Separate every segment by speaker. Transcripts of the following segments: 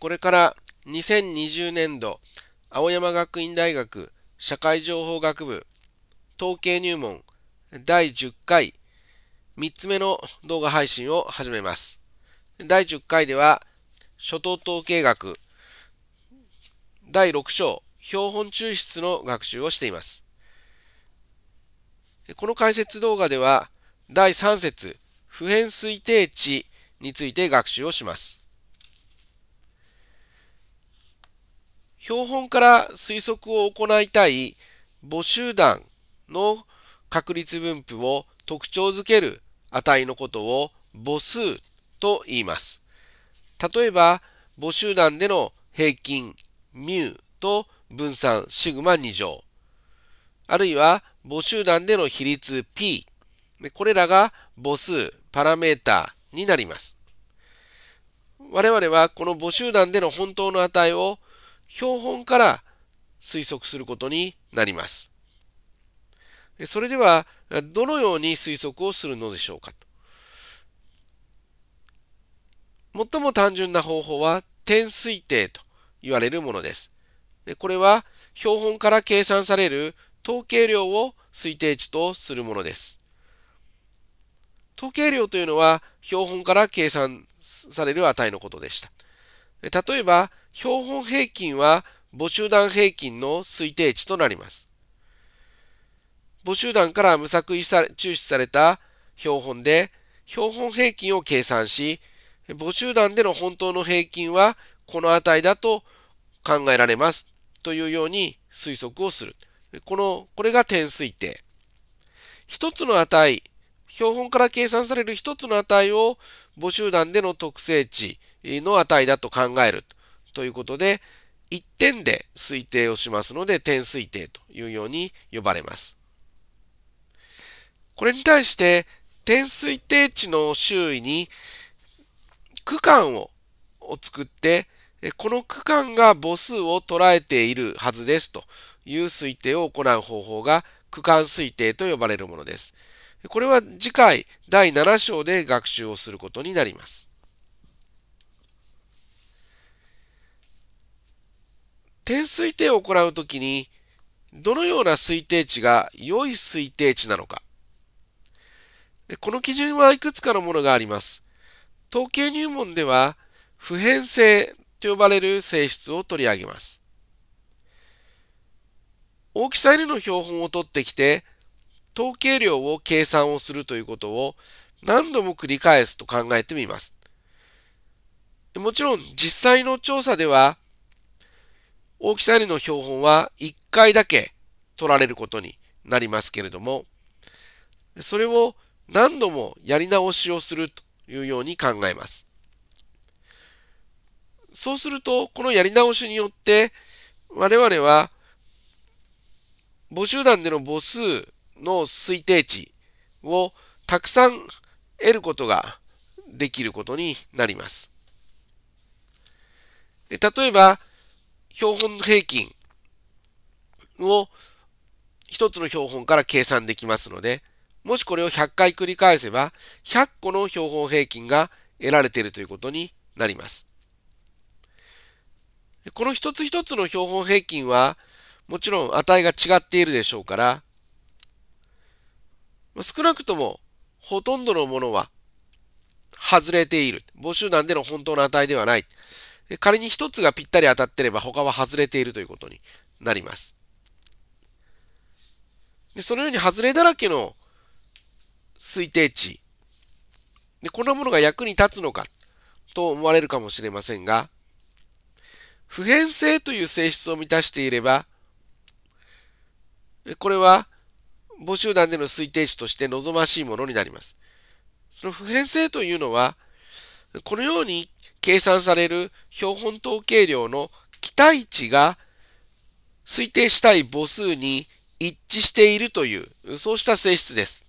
Speaker 1: これから2020年度、青山学院大学社会情報学部統計入門第10回3つ目の動画配信を始めます。第10回では初等統計学第6章標本抽出の学習をしています。この解説動画では第3節普遍推定値について学習をします。標本から推測を行いたい母集団の確率分布を特徴づける値のことを母数と言います。例えば、母集団での平均 μ と分散シグマ2乗。あるいは母集団での比率 p。これらが母数、パラメータになります。我々はこの母集団での本当の値を標本から推測することになります。それでは、どのように推測をするのでしょうか最も単純な方法は点推定と言われるものです。これは標本から計算される統計量を推定値とするものです。統計量というのは標本から計算される値のことでした。例えば、標本平均は母集団平均の推定値となります。母集団から無作為され抽出された標本で標本平均を計算し、母集団での本当の平均はこの値だと考えられますというように推測をする。この、これが点推定。一つの値、標本から計算される一つの値を母集団での特性値の値だと考える。ということで、1点で推定をしますので、点推定というように呼ばれます。これに対して、点推定値の周囲に区間を作って、この区間が母数を捉えているはずですという推定を行う方法が区間推定と呼ばれるものです。これは次回第7章で学習をすることになります。点推定を行うときに、どのような推定値が良い推定値なのか。この基準はいくつかのものがあります。統計入門では、普遍性と呼ばれる性質を取り上げます。大きさ N の標本を取ってきて、統計量を計算をするということを何度も繰り返すと考えてみます。もちろん実際の調査では大きさよりの標本は1回だけ取られることになりますけれども、それを何度もやり直しをするというように考えます。そうすると、このやり直しによって、我々は、母集団での母数の推定値をたくさん得ることができることになります。例えば、標本平均を一つの標本から計算できますので、もしこれを100回繰り返せば、100個の標本平均が得られているということになります。この一つ一つの標本平均は、もちろん値が違っているでしょうから、少なくともほとんどのものは外れている。募集団での本当の値ではない。仮に1つがぴったり当たってれば他は外れているということになります。でそのように外れだらけの推定値。で、こんなものが役に立つのかと思われるかもしれませんが、普遍性という性質を満たしていれば、これは母集団での推定値として望ましいものになります。その普遍性というのは、このように計算される標本統計量の期待値が推定したい母数に一致しているという、そうした性質です。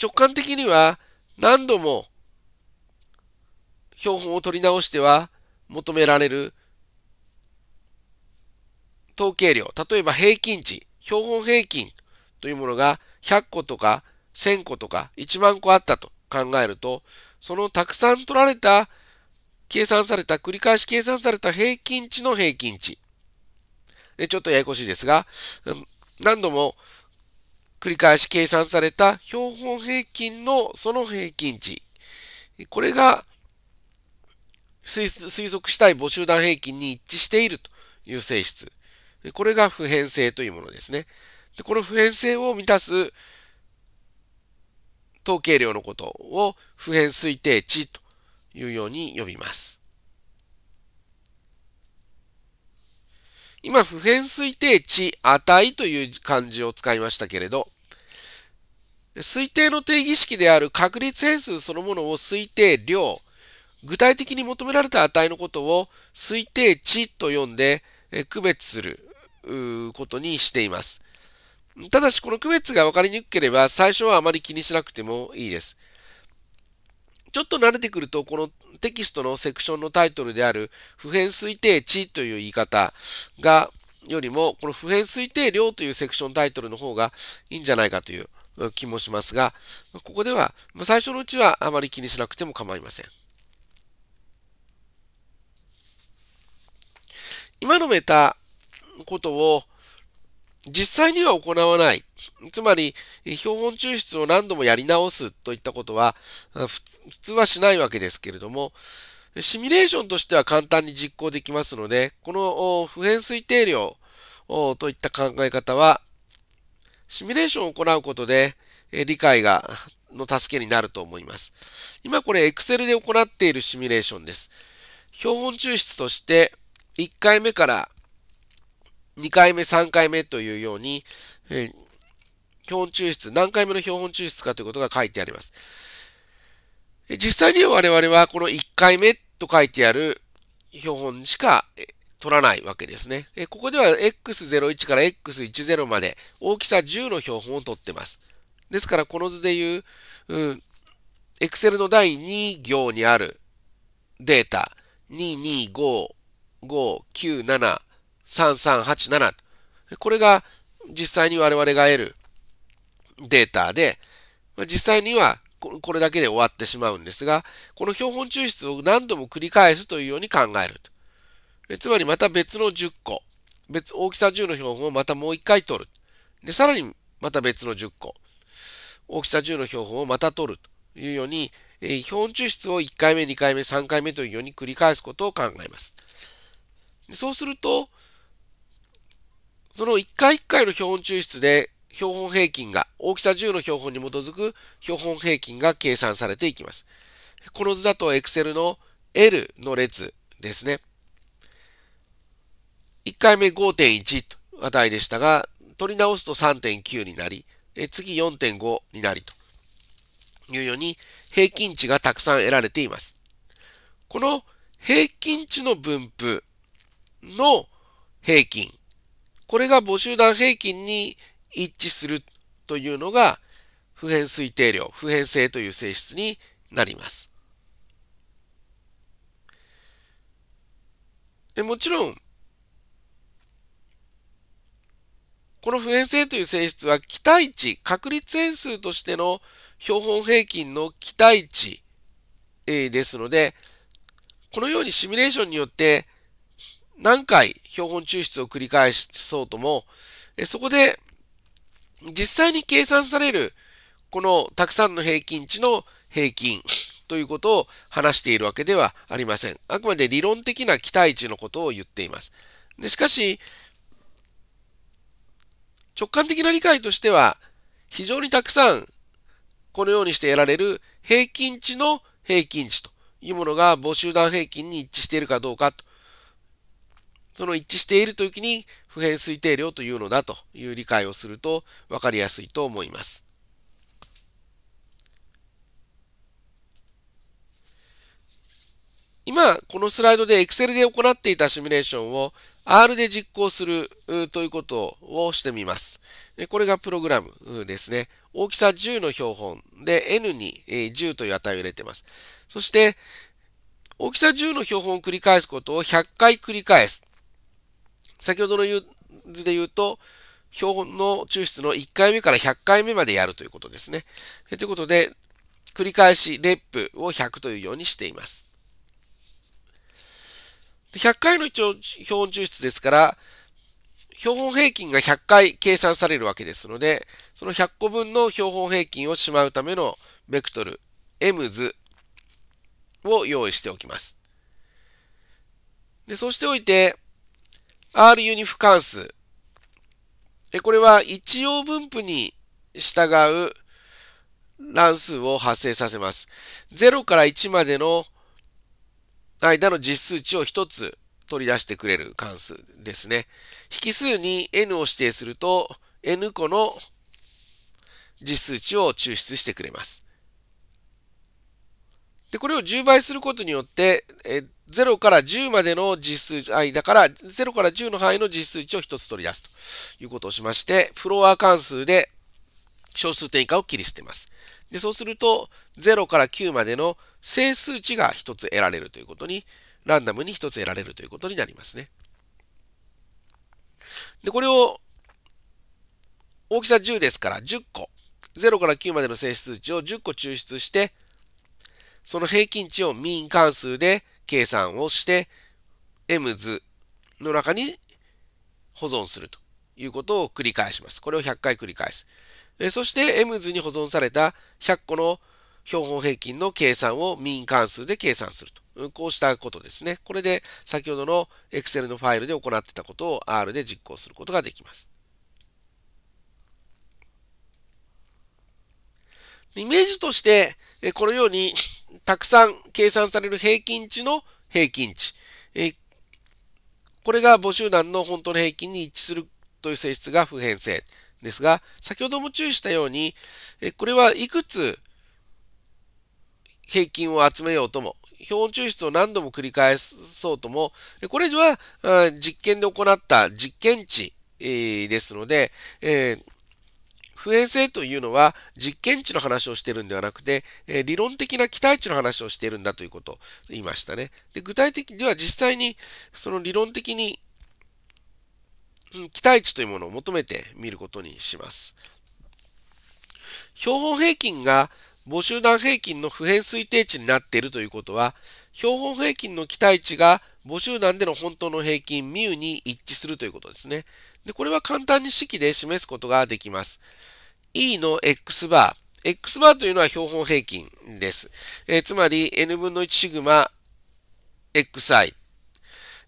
Speaker 1: 直感的には何度も標本を取り直しては求められる統計量、例えば平均値、標本平均というものが100個とか1000個とか1万個あったと考えると、そのたくさん取られた、計算された、繰り返し計算された平均値の平均値。でちょっとややこしいですが、何度も繰り返し計算された標本平均のその平均値。これが推測したい母集団平均に一致しているという性質。これが普遍性というものですね。でこの普遍性を満たす統計量のことを普遍推定値というように呼びます。今、普遍推定値値という漢字を使いましたけれど、推定の定義式である確率変数そのものを推定量、具体的に求められた値のことを推定値と呼んで区別することにしています。ただし、この区別が分かりにくければ、最初はあまり気にしなくてもいいです。ちょっと慣れてくると、このテキストのセクションのタイトルである、普遍推定値という言い方が、よりも、この普遍推定量というセクションタイトルの方がいいんじゃないかという気もしますが、ここでは、最初のうちはあまり気にしなくても構いません。今のメたことを、実際には行わない。つまり、標本抽出を何度もやり直すといったことは、普通はしないわけですけれども、シミュレーションとしては簡単に実行できますので、この普遍推定量といった考え方は、シミュレーションを行うことで理解がの助けになると思います。今これ Excel で行っているシミュレーションです。標本抽出として1回目から2回目、3回目というように、えー、標本抽出、何回目の標本抽出かということが書いてあります。実際に我々はこの1回目と書いてある標本しか取らないわけですね。ここでは X01 から X10 まで大きさ10の標本を取ってます。ですからこの図でいう、うん、Excel の第2行にあるデータ、225597 3387。これが実際に我々が得るデータで、実際にはこれだけで終わってしまうんですが、この標本抽出を何度も繰り返すというように考える。つまりまた別の10個、別、大きさ10の標本をまたもう1回取る。で、さらにまた別の10個、大きさ10の標本をまた取るというように、え標本抽出を1回目、2回目、3回目というように繰り返すことを考えます。そうすると、その1回1回の標本抽出で標本平均が、大きさ10の標本に基づく標本平均が計算されていきます。この図だと Excel の L の列ですね。1回目5.1と値でしたが、取り直すと3.9になり、次4.5になりというように平均値がたくさん得られています。この平均値の分布の平均これが母集団平均に一致するというのが普遍推定量、普遍性という性質になります。えもちろん、この普遍性という性質は期待値、確率変数としての標本平均の期待値ですので、このようにシミュレーションによって何回標本抽出を繰り返しそうとも、そこで実際に計算されるこのたくさんの平均値の平均ということを話しているわけではありません。あくまで理論的な期待値のことを言っています。でしかし、直感的な理解としては、非常にたくさんこのようにして得られる平均値の平均値というものが母集団平均に一致しているかどうかとその一致しているときに普遍推定量というのだという理解をすると分かりやすいと思います。今、このスライドで Excel で行っていたシミュレーションを R で実行するということをしてみます。これがプログラムですね。大きさ10の標本で N に10という値を入れています。そして、大きさ10の標本を繰り返すことを100回繰り返す。先ほどの図で言うと、標本の抽出の1回目から100回目までやるということですね。ということで、繰り返しレップを100というようにしています。100回の標本抽出ですから、標本平均が100回計算されるわけですので、その100個分の標本平均をしまうためのベクトル、M 図を用意しておきます。で、そうしておいて、R ユニフ関数。これは一応分布に従う乱数を発生させます。0から1までの間の実数値を1つ取り出してくれる関数ですね。引数に n を指定すると n 個の実数値を抽出してくれます。で、これを10倍することによって、えっ0から10までの実数、あ、い、だから0から10の範囲の実数値を1つ取り出すということをしまして、フロア関数で小数点以下を切り捨てます。で、そうすると、0から9までの整数値が1つ得られるということに、ランダムに1つ得られるということになりますね。で、これを、大きさ10ですから10個、0から9までの整数値を10個抽出して、その平均値をミーン関数で計算をして、m 図の中に保存するということを繰り返します。これを100回繰り返す。そして m 図に保存された100個の標本平均の計算を民関数で計算すると。こうしたことですね。これで先ほどの Excel のファイルで行ってたことを R で実行することができます。イメージとして、このようにたくさん計算される平均値の平均値。これが母集団の本当の平均に一致するという性質が普遍性ですが、先ほども注意したように、これはいくつ平均を集めようとも、標本抽出を何度も繰り返そうとも、これ以上は実験で行った実験値ですので、不衛性というのは実験値の話をしてるんではなくて、え理論的な期待値の話をしているんだということを言いましたね。で具体的には実際にその理論的に期待値というものを求めてみることにします。標本平均が母集団平均の普遍推定値になっているということは、標本平均の期待値が母集団での本当の平均ミュに一致するということですね。で、これは簡単に式で示すことができます。E の X バー。X バーというのは標本平均です。えー、つまり N 分の1シグマ XI。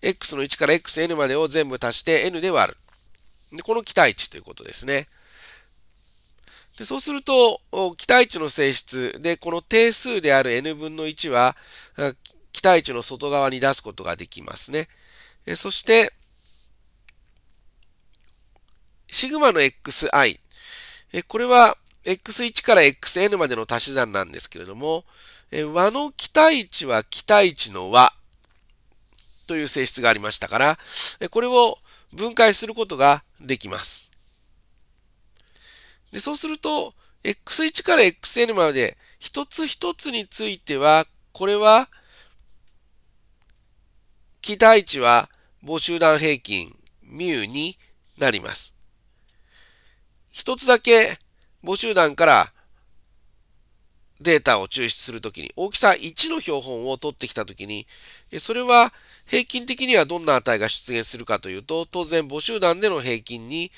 Speaker 1: X の1から XN までを全部足して N で割る。でこの期待値ということですね。でそうすると、期待値の性質で、この定数である n 分の1は、期待値の外側に出すことができますね。えそして、シグマの xi。えこれは x1 から xn までの足し算なんですけれども、え和の期待値は期待値の和という性質がありましたから、えこれを分解することができます。でそうすると、x1 から xn まで一つ一つについては、これは期待値は募集団平均ミュになります。一つだけ募集団からデータを抽出するときに、大きさ1の標本を取ってきたときに、それは平均的にはどんな値が出現するかというと、当然母集団での平均に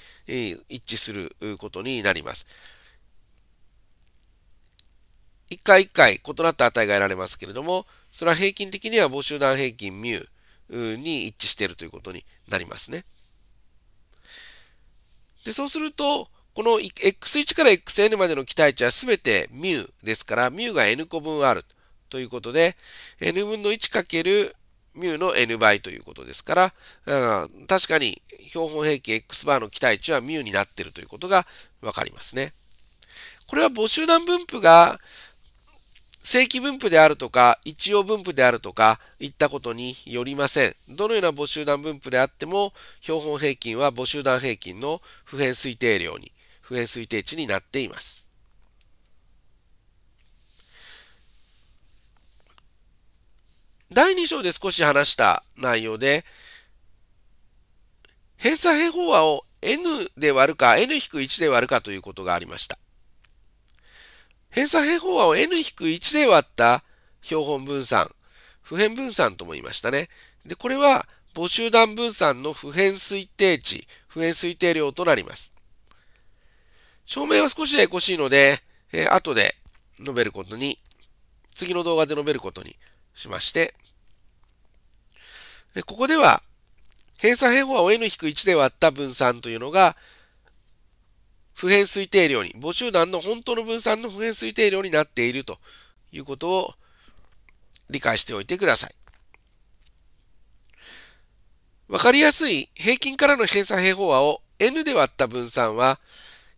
Speaker 1: 一致することになります。一回一回異なった値が得られますけれども、それは平均的には母集団平均ミュに一致しているということになりますね。で、そうすると、この x1 から xn までの期待値はすべて μ ですから、μ が n 個分あるということで、n 分の1かける μ の n 倍ということですから、確かに標本平均 x バーの期待値は μ になっているということがわかりますね。これは母集団分布が正規分布であるとか、一応分布であるとか、いったことによりません。どのような母集団分布であっても、標本平均は母集団平均の普遍推定量に、普遍推定値になっています。第2章で少し話した内容で、偏差平方和を n で割るか n-1 で割るかということがありました。偏差平方和を n-1 で割った標本分散、普遍分散とも言いましたね。で、これは母集団分散の普遍推定値、普遍推定量となります。証明は少しややこしいので、えー、後で述べることに、次の動画で述べることにしまして、ここでは、偏差平方和を n-1 で割った分散というのが、普遍推定量に、母集団の本当の分散の普遍推定量になっているということを理解しておいてください。わかりやすい平均からの偏差平方和を n で割った分散は、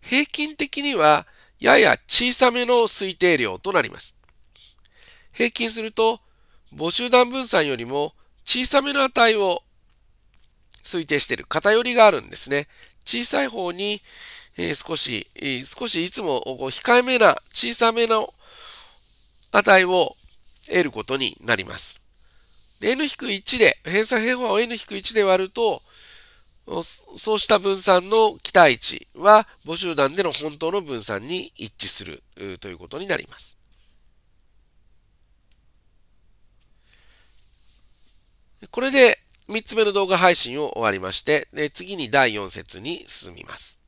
Speaker 1: 平均的にはやや小さめの推定量となります。平均すると、母集団分散よりも小さめの値を推定している偏りがあるんですね。小さい方にえー、少し、えー、少しいつも控えめな、小さめの値を得ることになります。で、n-1 で、偏差平方を n-1 で割ると、そうした分散の期待値は母集団での本当の分散に一致するということになります。これで3つ目の動画配信を終わりまして、次に第4節に進みます。